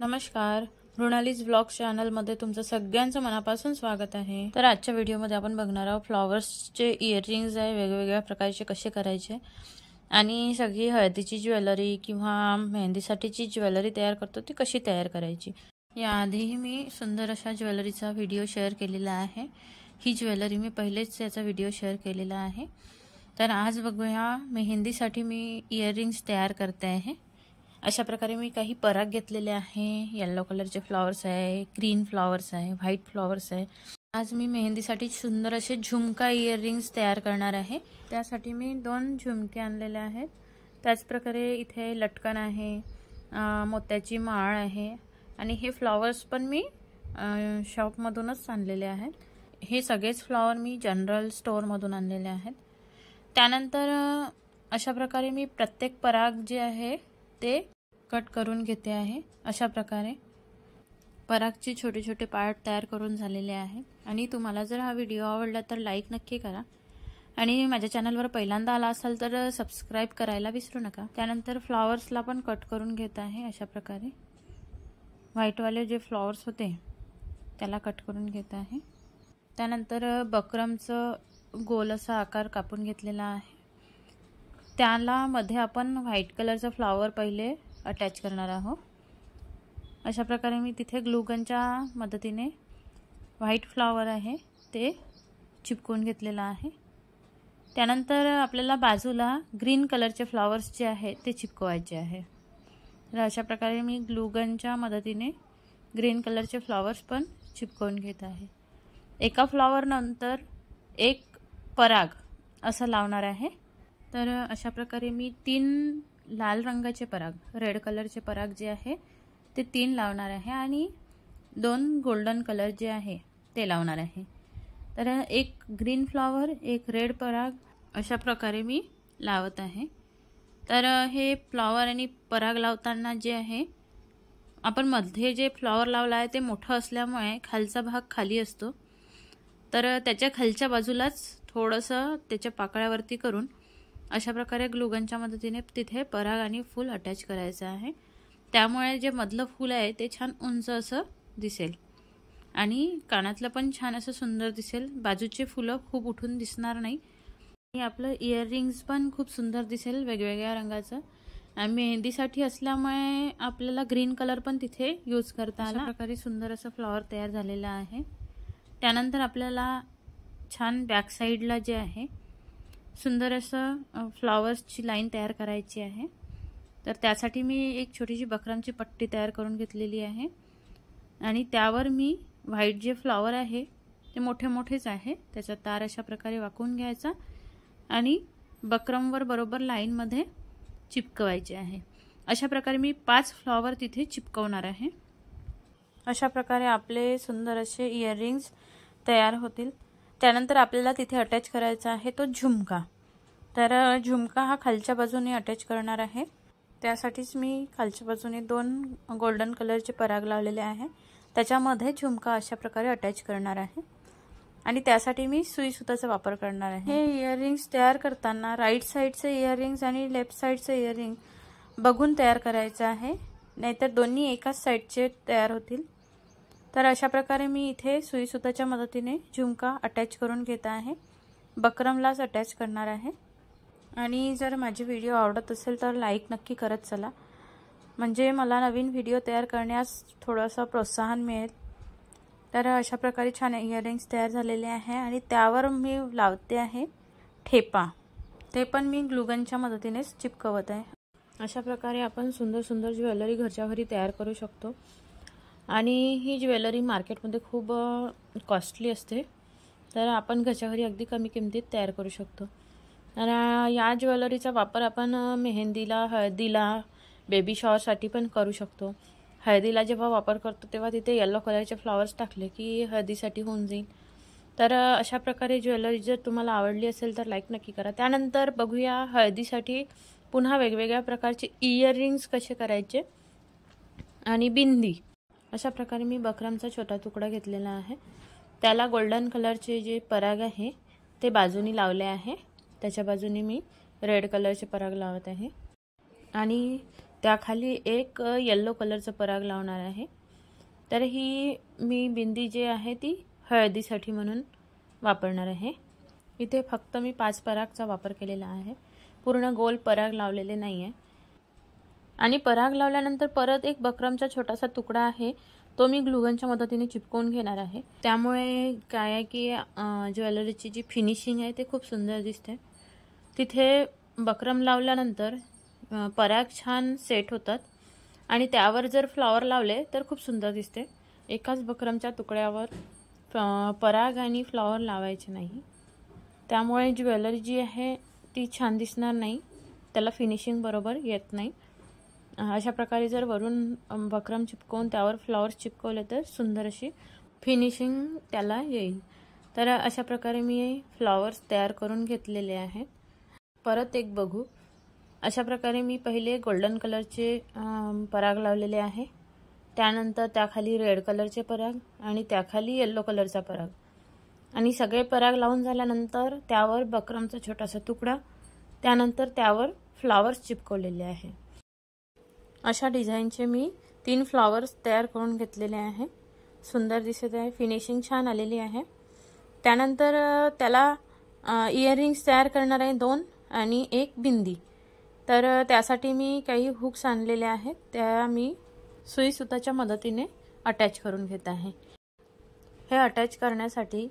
नमस्कार मृणालीज ब्लॉग चॅनलमध्ये तुमचं सगळ्यांचं मनापासून स्वागत आहे तर आजच्या व्हिडिओमध्ये आपण बघणार आहोत फ्लॉवर्सचे इयरिंग्ज आहे वेगवेगळ्या प्रकारचे कसे करायचे आणि सगळी हळदीची ज्वेलरी किंवा मेहंदीसाठीची ज्वेलरी तयार करतो ती कशी तयार करायची याआधीही मी सुंदर अशा ज्वेलरीचा व्हिडिओ शेअर केलेला आहे ही ज्वेलरी मी पहिलेच याचा व्हिडिओ शेअर केलेला आहे तर आज बघूया मेहंदीसाठी मी इयरिंग्स तयार करते आहे अशा प्रकारे मी काही पराग घेतलेले आहे येल्लो कलरचे फ्लॉवर्स आहे ग्रीन फ्लॉवर्स आहे व्हाईट फ्लॉवर्स आहे आज मी मेहंदीसाठी सुंदर असे झुमका इयररिंग्स तयार करणार आहे त्यासाठी मी दोन झुमके आणलेले आहेत त्याचप्रकारे इथे लटकन आहे मोत्याची माळ आहे आणि हे फ्लॉवर्स पण मी शॉपमधूनच आणलेले आहेत हे सगळेच फ्लॉवर मी जनरल स्टोअरमधून आणलेले आहेत त्यानंतर अशा प्रकारे मी प्रत्येक पराग जे आहे ते कट करून घेते आहे अशा प्रकारे पराकचे छोटे छोटे पार्ट तयार करून झालेले आहे आणि तुम्हाला जर हा व्हिडिओ आवडला तर लाईक नक्की करा आणि माझ्या चॅनलवर पहिल्यांदा आला असाल तर सबस्क्राईब करायला विसरू नका त्यानंतर फ्लॉवर्सला पण कट करून घेत आहे अशा प्रकारे व्हाईटवाले जे फ्लॉवर्स होते त्याला कट करून घेत आहे त्यानंतर बकरमचं गोल असा आकार कापून घेतलेला आहे त्याला मध्ये आपण व्हाईट कलरचं फ्लॉवर पहिले अटॅच करणार आहोत अशा प्रकारे मी तिथे ग्लूगनच्या मदतीने व्हाईट फ्लॉवर आहे ते चिपकून घेतलेलं आहे त्यानंतर आपल्याला बाजूला ग्रीन कलरचे फ्लॉवर्स जे आहे ते चिपकवायचे आहे तर अशा प्रकारे मी ग्लूगनच्या मदतीने ग्रीन कलरचे फ्लॉवर्स पण चिपकवून घेत आहे एका फ्लॉवरनंतर एक पराग असं लावणार आहे तर अशा प्रकारे मी तीन लाल रंगाचे पराग रेड कलरचे पराग जे आहे ते तीन लावणार आहे आणि दोन गोल्डन कलर जे आहे ते लावणार आहे तर एक ग्रीन फ्लॉवर एक रेड पराग अशा प्रकारे मी लावत आहे तर हे फ्लॉवर आणि पराग लावताना जे आहे आपण मध्ये जे फ्लॉवर लावला आहे ते मोठं असल्यामुळे खालचा भाग खाली असतो तर त्याच्या खालच्या बाजूलाच थोडंसं त्याच्या पाकळ्यावरती करून अशा प्रकारे ग्लुगनच्या मदतीने तिथे पराग आणि फूल अटॅच करायचं आहे त्यामुळे जे मधलं फूल आहे ते छान उंच असं दिसेल आणि कानातलं पण छान असं सुंदर दिसेल बाजूचे फुलं खूप उठून दिसणार नाही आणि आपलं इयररिंग्स पण खूप सुंदर दिसेल वेगवेगळ्या रंगाचं आणि मेहंदीसाठी असल्यामुळे आपल्याला ग्रीन कलर पण तिथे यूज करता आला प्रकारे सुंदर असं फ्लॉवर तयार झालेला आहे त्यानंतर आपल्याला छान बॅक साईडला जे आहे सुंदर असं फ्लॉवर्सची लाईन तयार करायची आहे तर त्यासाठी मी एक छोटीशी बकरांची पट्टी तयार करून घेतलेली आहे आणि त्यावर मी व्हाईट जे फ्लावर आहे ते मोठे मोठेच आहे त्याचा तार अशा प्रकारे वाकून घ्यायचा आणि बकरमवर बरोबर लाईनमध्ये चिपकवायचे आहे अशा प्रकारे मी पाच फ्लॉवर तिथे चिपकवणार आहे अशा प्रकारे आपले सुंदर असे रिंग्स तयार होतील त्यानंतर आपल्याला तिथे अटॅच करायचा आहे तो झुमका तर झुमका हा खालच्या बाजूने अटॅच करणार आहे त्यासाठीच मी खालच्या बाजूने दोन गोल्डन कलरचे पराग लावलेले आहे त्याच्यामध्ये झुमका अशा प्रकारे अटॅच करणार आहे आणि त्यासाठी मी सुताचा वापर करणार आहे हे इयरिंग्स तयार करताना राईट साईडचे इयरिंग्स आणि लेफ्ट साईडचे इयरिंग बघून तयार करायचं आहे नाहीतर दोन्ही एकाच साईडचे तयार होतील तर अशा प्रकारे मी इथे सुईसुताच्या मदतीने झुमका अटॅच करून घेत आहे बकरमलाच अटॅच करणार आहे आणि जर माझे व्हिडिओ आवडत असेल तर लाईक नक्की करत चला म्हणजे मला नवीन व्हिडिओ तयार करण्यास थोडंसं प्रोत्साहन मिळेल तर अशा प्रकारे छान इयरिंग्स तयार झालेले आहे आणि त्यावर मी लावते आहे ठेपा ते पण मी ग्लुगनच्या मदतीनेच चिपकवत आहे अशा प्रकारे आपण सुंदर सुंदर ज्वेलरी घरच्या घरी तयार करू शकतो आणि ही ज्वेलरी मार्केटमध्ये खूप कॉस्टली असते तर आपण घरच्या घरी अगदी कमी किमतीत तयार करू शकतो तर या ज्वेलरीचा वापर आपण मेहंदीला हळदीला बेबी शॉवरसाठी पण करू शकतो हळदीला जेव्हा वापर करतो तेव्हा तिथे येलो कलरचे फ्लॉवर्स टाकले की हळदीसाठी होऊन जाईल तर अशा प्रकारे ज्वेलरी जर तुम्हाला आवडली असेल तर लाईक नक्की करा त्यानंतर बघूया हळदीसाठी पुन्हा वेगवेगळ्या प्रकारचे रिंग्स कसे करायचे आणि बिंदी अशा प्रकारे मी बकरामचा छोटा तुकडा घेतलेला आहे त्याला गोल्डन कलरचे जे पराग आहे ते बाजूनी लावले आहे त्याच्या बाजूनी मी रेड कलरचे पराग लावत आहे आणि त्याखाली एक येल्लो कलरचा पराग लावणार आहे तर ही मी बिंदी जी आहे ती हळदीसाठी म्हणून वापरणार आहे इथे फक्त मी पाच परागचा वापर केलेला आहे पूर्ण गोल पराग लावलेले नाही आहे आणि पराग लावल्यानंतर परत एक बकरमचा छोटासा तुकडा आहे तो मी ग्लुगनच्या मदतीने चिपकवून घेणार आहे त्यामुळे काय आहे की ज्वेलरीची जी फिनिशिंग आहे ते खूप सुंदर दिसते तिथे बकरम लावल्यानंतर पराग छान सेट होतात आणि त्यावर जर फ्लॉवर लावले तर खूप सुंदर दिसते एकाच बकरमच्या तुकड्यावर पराग आणि फ्लॉवर लावायचे नाही त्यामुळे ज्वेलरी जी आहे ती छान दिसणार नाही त्याला फिनिशिंग बरोबर येत नाही अशा प्रकारे जर वरून बकरम चिपकवून त्यावर फ्लॉवर्स चिपकवले तर सुंदर अशी फिनिशिंग त्याला येईल तर अशा प्रकारे मी फ्लॉवर्स तयार करून घेतलेले आहेत परत एक बघू अशा प्रकारे मी पहिले गोल्डन कलरचे पराग लावलेले आहे त्यानंतर त्याखाली रेड कलरचे पराग आणि त्याखाली येल्लो कलरचा पराग आणि सगळे पराग लावून झाल्यानंतर त्यावर बकरमचा छोटासा तुकडा त्यानंतर त्यावर फ्लॉवर्स चिपकवलेले आहे अशा डिझाईनचे मी तीन फ्लावर्स तयार करून घेतलेले आहे सुंदर दिसत आहे फिनिशिंग छान आलेली आहे त्यानंतर त्याला रिंग्स तयार करणार आहे दोन आणि एक बिंदी तर त्यासाठी मी काही हुक्स आणलेले आहेत त्या मी सुईसुताच्या मदतीने अटॅच करून घेत आहे हे अटॅच करण्यासाठी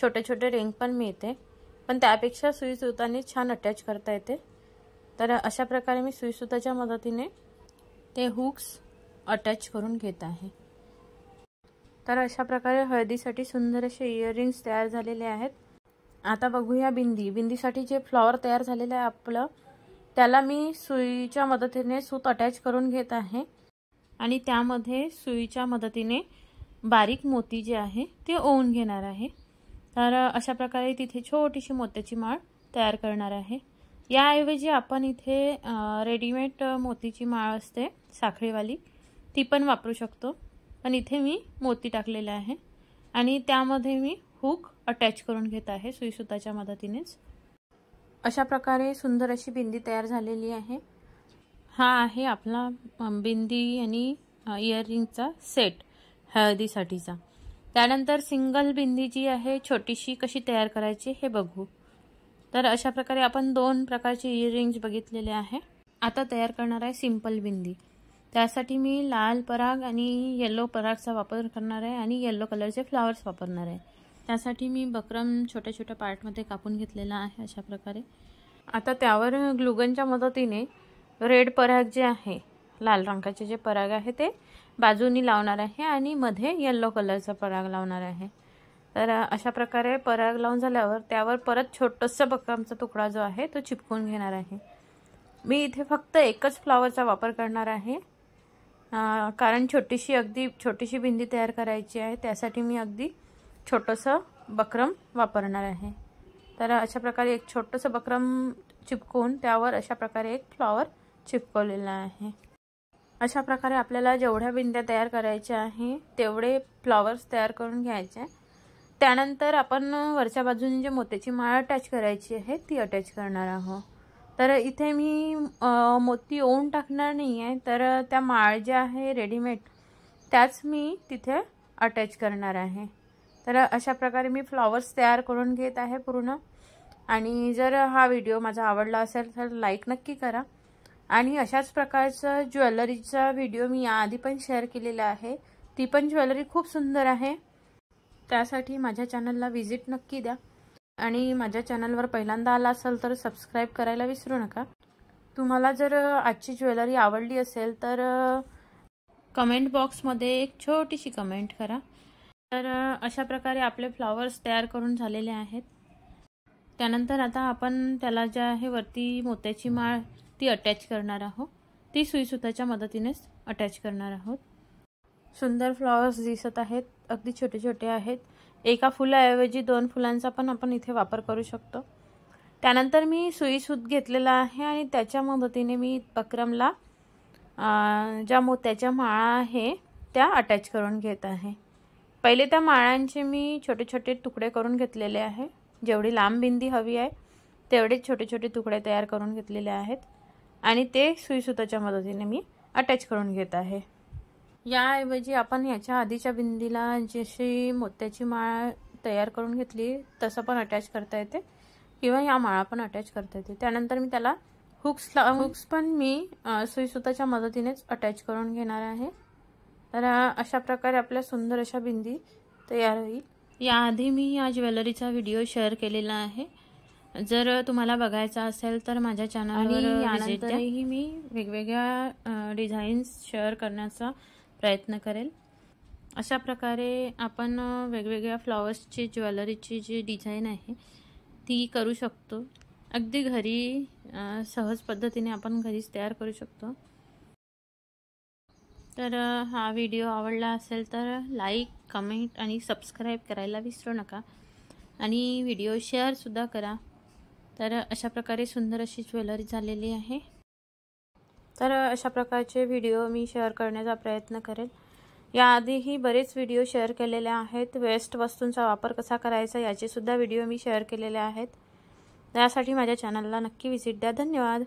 छोटे छोटे रिंग पण मिळते पण त्यापेक्षा सुईसुताने छान अटॅच करता येते तर अशा प्रकारे मी सुईसुताच्या मदतीने ते हुक्स अटॅच करून घेत आहे तर अशा प्रकारे हळदीसाठी सुंदर असे इयरिंग्स तयार झालेले आहेत आता बघूया बिंदी बिंदीसाठी जे फ्लॉवर तयार झालेलं आहे आपलं त्याला मी सुईच्या मदतीने सूत अटॅच करून घेत आहे आणि त्यामध्ये सुईच्या मदतीने बारीक मोती जे आहे ते ओवून घेणार आहे तर अशा प्रकारे तिथे छोटीशी मोत्याची माळ तयार करणार आहे याऐवजी आपण इथे रेडीमेड मोतीची माळ असते साखळीवाली ती पण वापरू शकतो पण इथे मी मोती टाकलेला आहे आणि त्यामध्ये मी हुक अटॅच करून घेत आहे सुईसुताच्या मदतीनेच अशा प्रकारे सुंदर अशी बिंदी तयार झालेली आहे हा आहे आपला बिंदी आणि इयरिंगचा सेट हळदीसाठीचा त्यानंतर सिंगल बिंदी जी आहे छोटीशी कशी तयार करायची हे बघू तर अशा प्रकारे आपण दोन प्रकारची रिंग्ज e बघितलेले आहे आता तयार करणार आहे सिंपल बिंदी त्यासाठी मी लाल पराग आणि येल्लो परागचा वापर करणार आहे आणि येल्लो कलरचे फ्लावर्स वापरणार आहे त्यासाठी मी बकरम छोट्या छोट्या पार्टमध्ये कापून घेतलेला आहे अशा प्रकारे आता त्यावर ग्लुगनच्या मदतीने रेड पराग जे आहे लाल रंगाचे जे पराग आहे ते बाजूनी लावणार आहे आणि मध्ये येल्लो कलरचा पराग लावणार आहे तर अशा प्रकारे पराग लावून झाल्यावर त्यावर परत छोटंसं बकामचा तुकडा जो आहे तो चिपकून घेणार आहे मी इथे फक्त एकच फ्लॉवरचा वापर करणार आहे कारण छोटीशी अगदी छोटीशी बिंदी तयार करायची आहे त्यासाठी मी अगदी छोटंसं बकरम वापरणार आहे तर अशा प्रकारे एक छोटंसं बकरम चिपकून त्यावर अशा प्रकारे एक फ्लॉवर चिपकवलेला आहे अशा प्रकारे आपल्याला जेवढ्या बिंद्या तयार करायच्या आहे तेवढे फ्लॉवर्स तयार करून घ्यायचे त्यानंतर आपण वरच्या बाजूने जे मोत्याची माळ अटॅच करायची आहे ती अटॅच करणार आहोत तर इथे मी मोती ओन टाकणार नाही आहे तर त्या माळ ज्या आहे रेडीमेड त्याच मी तिथे अटॅच करणार आहे तर अशा प्रकारे मी फ्लॉवर्स तयार करून घेत आहे पूर्ण आणि जर हा व्हिडिओ माझा आवडला असेल तर लाईक नक्की करा आणि अशाच प्रकारचं ज्वेलरीचा व्हिडिओ मी याआधी पण शेअर केलेला आहे ती पण ज्वेलरी खूप सुंदर आहे त्यासाठी माझ्या चॅनलला व्हिजिट नक्की द्या आणि माझ्या चॅनलवर पहिल्यांदा आला असाल तर सबस्क्राईब करायला विसरू नका तुम्हाला जर आजची ज्वेलरी आवडली असेल तर कमेंट बॉक्समध्ये एक छोटीशी कमेंट करा तर अशा प्रकारे आपले फ्लावर्स तयार करून झालेले आहेत त्यानंतर आता आपण त्याला जे आहे वरती मोत्याची माळ ती अटॅच करणार आहोत ती सुईसुताच्या मदतीनेच अटॅच करणार आहोत सुंदर फ्लॉवर्स दिसत आहेत अगदी छोटे छोटे आहेत एका फुलाऐवजी दोन फुलांचा पण आपण इथे वापर करू शकतो त्यानंतर मी सुईसूत घेतलेला आहे आणि त्याच्या मदतीने मी बकरमला ज्या मोत्याच्या माळा आहे त्या अटॅच करून घेत आहे पहिले त्या माळांचे मी छोटे छोटे तुकडे करून घेतलेले आहे जेवढी लांब बिंदी हवी आहे तेवढे छोटे छोटे तुकडे तयार करून घेतलेले आहेत आणि ते सुईसुताच्या मदतीने मी अटॅच करून घेत आहे याऐवजी आपण याच्या आधीच्या बिंदीला जशी मोत्याची माळ तयार करून घेतली तसं पण अटॅच करता येते किंवा या माळा पण अटॅच करता येते त्यानंतर मी त्याला हुक्स हुक्स पण मी सुईसुताच्या मदतीनेच अटॅच करून घेणार आहे तर अशा प्रकारे आपल्या सुंदर अशा बिंदी तयार होईल याआधी मी या ज्वेलरीचा व्हिडिओ शेअर केलेला आहे जर तुम्हाला बघायचा असेल तर माझ्या चॅनलवर यानंतरही मी वेगवेगळ्या डिझाईन्स शेअर करण्याचा प्रयत्न करेल अशा प्रकारे आपण वेगवेगळ्या फ्लॉवर्सची ज्वेलरीची जी डिझाईन आहे ती करू शकतो अगदी घरी सहज पद्धतीने आपण घरीच तयार करू शकतो तर हा व्हिडिओ आवडला असेल तर लाईक कमेंट आणि सबस्क्राईब करायला विसरू नका आणि व्हिडिओ शेअरसुद्धा करा तर अशा प्रकारे सुंदर अशी ज्वेलरी झालेली आहे तर अशा प्रकारचे व्हिडिओ मी शेअर करण्याचा प्रयत्न करेल याआधीही बरेच व्हिडिओ शेअर केलेले आहेत वेस्ट वस्तूंचा वापर कसा करायचा याचेसुद्धा व्हिडिओ मी शेअर केलेले आहेत त्यासाठी माझ्या चॅनलला नक्की व्हिजिट द्या धन्यवाद